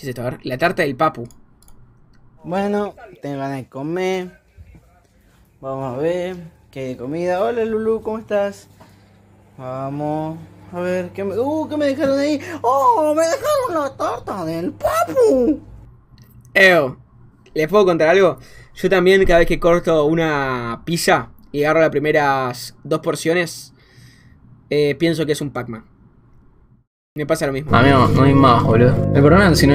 ¿Qué es esto? A ver, la tarta del papu. Bueno, tengo ganas de comer. Vamos a ver qué de comida. Hola Lulu, ¿cómo estás? Vamos. A ver, ¿qué me, uh, ¿qué me dejaron ahí? ¡Oh! ¡Me dejaron la tarta del papu! Eo, ¿les puedo contar algo? Yo también, cada vez que corto una pizza y agarro las primeras dos porciones, eh, pienso que es un Pac-Man. Me pasa lo mismo. Amigo, no hay más, boludo. si no